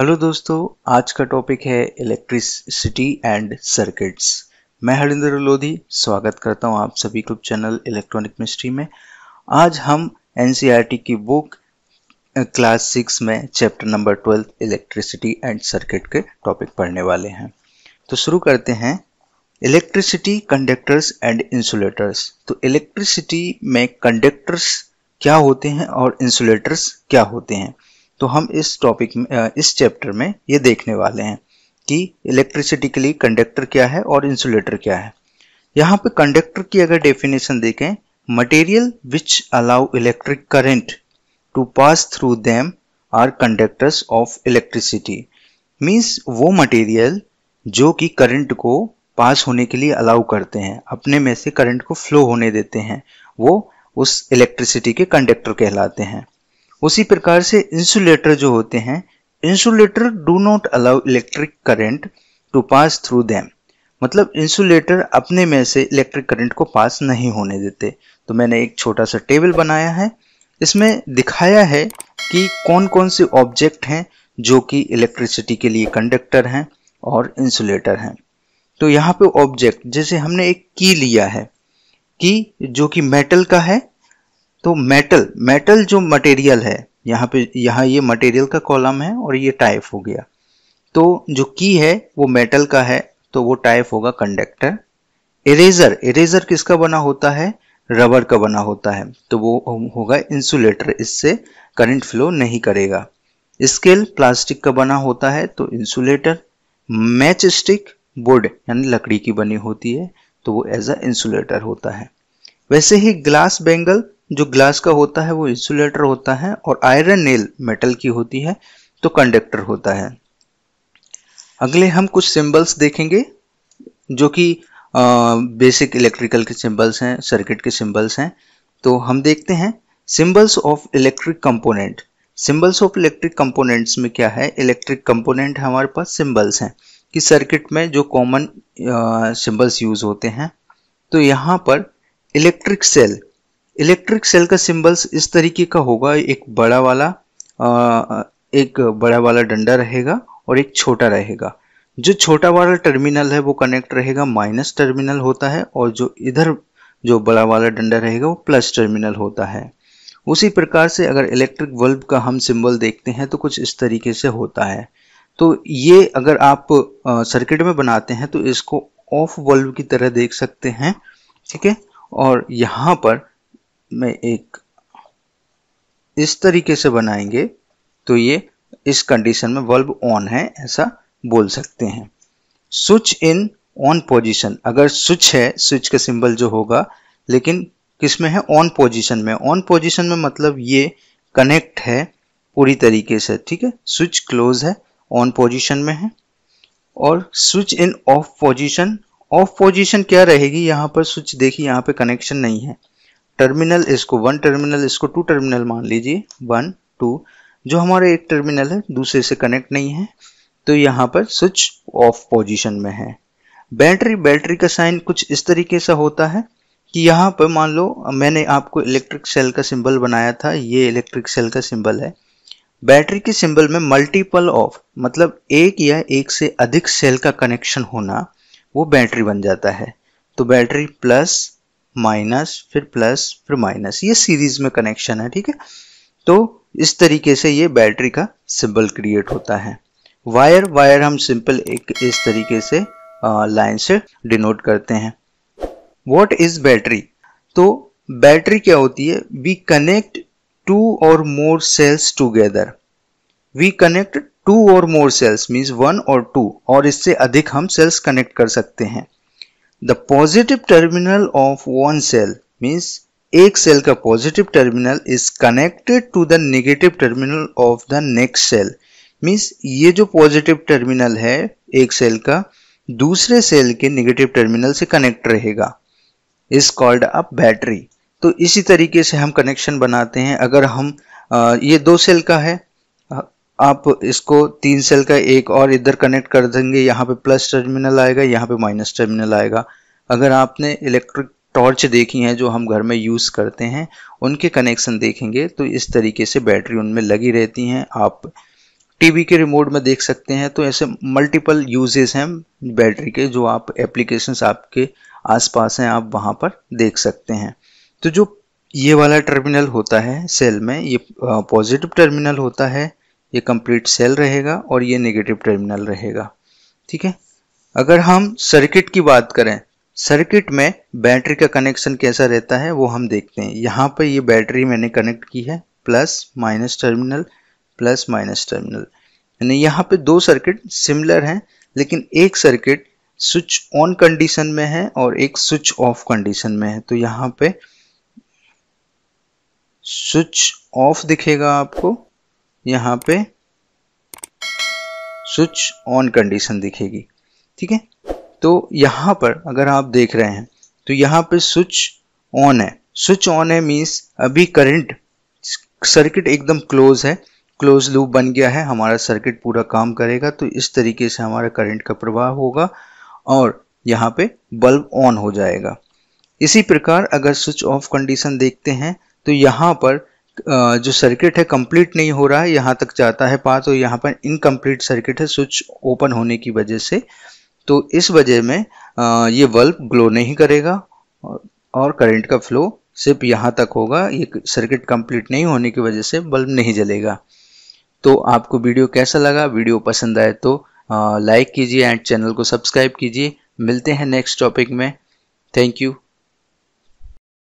hello दोस्तों आज का टॉपिक है इलेक्ट्रिसिटी एंड सर्किट्स मैं हरिंदर लोधी स्वागत करता हूं आप सभी को चैनल इलेक्ट्रॉनिक मिस्ट्री में आज हम एन की बुक क्लास सिक्स में chapter number twelfth electricity and circuit के टॉपिक पढ़ने वाले हैं तो शुरू करते हैं इलेक्ट्रिसिटी कंडक्टर्स एंड इंसुलेटर्स तो इलेक्ट्रिसिटी में कंडक्टर्स क्या होते हैं और इंसुलेटर्स क्या होते हैं तो हम इस टॉपिक में इस चैप्टर में ये देखने वाले हैं कि इलेक्ट्रिसिटी के लिए कंडक्टर क्या है और इंसुलेटर क्या है यहाँ पे कंडक्टर की अगर डेफिनेशन देखें material which allow electric current to pass through them are conductors of electricity means वो मटेरियल जो कि करंट को पास होने के लिए अलाउ करते हैं अपने में से करंट को फ्लो होने देते हैं वो उस इलेक्ट्रिसिटी के कंडक्टर कहलाते हैं उसी प्रकार से इंसुलेटर जो होते हैं insulator do not allow electric current to pass through them मतलब इंसुलेटर अपने में से इलेक्ट्रिक करंट को पास नहीं होने देते तो मैंने एक छोटा सा टेबल बनाया है इसमें दिखाया है कि कौन कौन से ऑब्जेक्ट हैं जो कि इलेक्ट्रिसिटी के लिए कंडक्टर हैं और इंसुलेटर हैं तो यहाँ पे ऑब्जेक्ट जैसे हमने एक की लिया है की जो कि मेटल का है तो मेटल मेटल जो मटेरियल है यहाँ पे यहाँ ये मटेरियल का कॉलम है और ये टाइप हो गया तो जो की है वो मेटल का है तो वो टाइप होगा कंडक्टर इरेजर इरेजर किसका बना होता है रबर का बना होता है तो वो होगा इंसुलेटर इससे करंट फ्लो नहीं करेगा स्केल प्लास्टिक का बना होता है तो इंसुलेटर मैच स्टिक वुड यानी लकड़ी की बनी होती है तो वो एज अ इंसुलेटर होता है वैसे ही ग्लास बेंगल जो ग्लास का होता है वो इंसुलेटर होता है और आयरन नेल मेटल की होती है तो कंडक्टर होता है अगले हम कुछ सिंबल्स देखेंगे जो कि बेसिक इलेक्ट्रिकल के सिंबल्स हैं सर्किट के सिंबल्स हैं तो हम देखते हैं symbols of electric component symbols of electric components में क्या है इलेक्ट्रिक कंपोनेंट हमारे पास सिंबल्स हैं कि सर्किट में जो कॉमन सिंबल्स यूज होते हैं तो यहाँ पर इलेक्ट्रिक सेल इलेक्ट्रिक सेल का सिंबल्स इस तरीके का होगा एक बड़ा वाला आ, एक बड़ा वाला डंडा रहेगा और एक छोटा रहेगा जो छोटा वाला टर्मिनल है वो कनेक्ट रहेगा माइनस टर्मिनल होता है और जो इधर जो बड़ा वाला डंडा रहेगा वो प्लस टर्मिनल होता है उसी प्रकार से अगर इलेक्ट्रिक बल्ब का हम सिंबल देखते हैं तो कुछ इस तरीके से होता है तो ये अगर आप सर्किट में बनाते हैं तो इसको ऑफ बल्ब की तरह देख सकते हैं ठीक है और यहाँ पर में एक इस तरीके से बनाएंगे तो ये इस कंडीशन में बल्ब ऑन है ऐसा बोल सकते हैं स्विच इन ऑन पोजीशन अगर स्विच है स्विच का सिंबल जो होगा लेकिन किस में है ऑन पोजीशन में ऑन पोजीशन में मतलब ये कनेक्ट है पूरी तरीके से ठीक है स्विच क्लोज है ऑन पोजीशन में है और switch in off position off position क्या रहेगी यहाँ पर स्विच देखिए यहाँ पे कनेक्शन नहीं है टर्मिनल इसको वन टर्मिनल इसको टू टर्मिनल मान लीजिए वन टू जो हमारे एक टर्मिनल है दूसरे से कनेक्ट नहीं है तो यहाँ पर स्विच ऑफ पोजिशन में है बैटरी बैटरी का साइन कुछ इस तरीके से होता है कि यहाँ पर मान लो मैंने आपको इलेक्ट्रिक सेल का सिंबल बनाया था ये इलेक्ट्रिक सेल का सिंबल है बैटरी के सिंबल में मल्टीपल ऑफ मतलब एक या एक से अधिक सेल का कनेक्शन होना वो बैटरी बन जाता है तो बैटरी प्लस माइनस फिर प्लस फिर माइनस ये सीरीज में कनेक्शन है ठीक है तो इस तरीके से ये बैटरी का सिंबल क्रिएट होता है वायर वायर हम सिंपल एक इस तरीके से लाइन से डिनोट करते हैं वॉट इज बैटरी तो बैटरी क्या होती है we connect two or more cells together we connect two or more cells means one और टू और इससे अधिक हम सेल्स कनेक्ट कर सकते हैं the positive terminal of one cell means एक सेल का positive terminal is connected to the negative terminal of the next cell means ये जो पॉजिटिव टर्मिनल है एक सेल का दूसरे सेल के नेगेटिव टर्मिनल से कनेक्ट रहेगा इज कॉल्ड अ बैटरी तो इसी तरीके से हम कनेक्शन बनाते हैं अगर हम आ, ये दो सेल का है आप इसको तीन सेल का एक और इधर कनेक्ट कर देंगे यहाँ पे प्लस टर्मिनल आएगा यहाँ पे माइनस टर्मिनल आएगा अगर आपने इलेक्ट्रिक टॉर्च देखी हैं जो हम घर में यूज़ करते हैं उनके कनेक्शन देखेंगे तो इस तरीके से बैटरी उनमें लगी रहती हैं आप टीवी के रिमोट में देख सकते हैं तो ऐसे मल्टीपल यूजेस हैं बैटरी के जो आप एप्लीकेशंस आपके आसपास हैं आप वहाँ पर देख सकते हैं तो जो ये वाला टर्मिनल होता है सेल में ये पॉजिटिव टर्मिनल होता है ये कंप्लीट सेल रहेगा और ये नेगेटिव टर्मिनल रहेगा ठीक है अगर हम सर्किट की बात करें सर्किट में बैटरी का कनेक्शन कैसा रहता है वो हम देखते हैं यहाँ पर ये बैटरी मैंने कनेक्ट की है plus minus terminal plus minus terminal यानी यहाँ पे दो सर्किट सिमिलर हैं लेकिन एक सर्किट स्विच ऑन कंडीशन में है और एक स्विच ऑफ कंडीशन में है तो यहाँ पे स्विच ऑफ दिखेगा आपको यहाँ पे स्विच ऑन कंडीशन दिखेगी ठीक है तो यहाँ पर अगर आप देख रहे हैं तो यहाँ पे स्विच ऑन है स्विच ऑन है मीन्स अभी करंट सर्किट एकदम क्लोज है क्लोज लूप बन गया है हमारा सर्किट पूरा काम करेगा तो इस तरीके से हमारा करंट का प्रवाह होगा और यहाँ पे बल्ब ऑन हो जाएगा इसी प्रकार अगर स्विच ऑफ कंडीशन देखते हैं तो यहाँ पर जो सर्किट है कंप्लीट नहीं हो रहा है यहाँ तक जाता है पाथ और यहाँ पर इनकम्प्लीट सर्किट है स्विच ओपन होने की वजह से तो इस वजह में ये बल्ब ग्लो नहीं करेगा और करंट का फ्लो सिर्फ यहाँ तक होगा ये सर्किट कंप्लीट नहीं होने की वजह से बल्ब नहीं जलेगा तो आपको वीडियो कैसा लगा वीडियो पसंद आए तो लाइक कीजिए एंड चैनल को सब्सक्राइब कीजिए मिलते हैं नेक्स्ट टॉपिक में थैंक यू